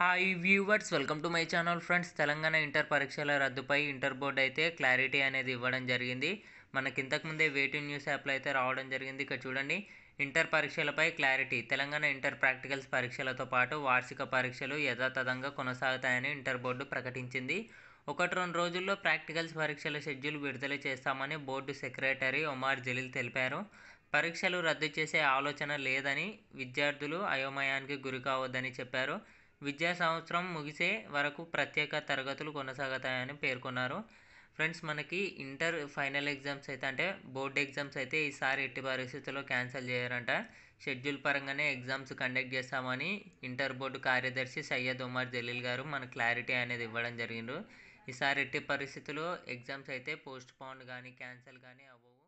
hi viewers welcome to my channel friends Telangana inter పరీక్షల రద్దుపై inter board అయితే clarity అనేది ఇవ్వడం జరిగింది మనకి ఇంతకుముందే వేటి న్యూస్ యాప్లో అయితే రావడం జరిగింది ఇక్కడ చూడండి ఇంటర్ పరీక్షలపై క్లారిటీ తెలంగాణ ఇంటర్ ప్రాక్టికల్స్ పరీక్షలతో పాటు వార్షిక పరీక్షలు యథాతథంగా కొనసాగుతాయని ఇంటర్ బోర్డు ప్రకటించింది ఒకటి రెండు రోజుల్లో ప్రాక్టికల్స్ పరీక్షల షెడ్యూల్ విడుదల చేస్తామని బోర్డు సెక్రటరీ ఒమార్ జలీల్ తెలిపారు పరీక్షలు రద్దు చేసే ఆలోచన లేదని విద్యార్థులు అయోమయానికి గురి కావద్దని చెప్పారు విద్యా సంవత్సరం ముగిసే వరకు ప్రత్యేక తరగతులు కొనసాగుతాయని పేర్కొన్నారు ఫ్రెండ్స్ మనకి ఇంటర్ ఫైనల్ ఎగ్జామ్స్ అయితే అంటే బోర్డ్ ఎగ్జామ్స్ అయితే ఈసారి ఎట్టి పరిస్థితుల్లో క్యాన్సిల్ చేయరంట షెడ్యూల్ పరంగానే ఎగ్జామ్స్ కండక్ట్ చేస్తామని ఇంటర్ బోర్డు కార్యదర్శి సయ్యద్ ఉమర్ జలీల్ గారు మన క్లారిటీ అనేది ఇవ్వడం జరిగింది ఈసారి ఎట్టి పరిస్థితుల్లో ఎగ్జామ్స్ అయితే పోస్ట్ పోన్ కానీ క్యాన్సిల్ కానీ అవ్వవు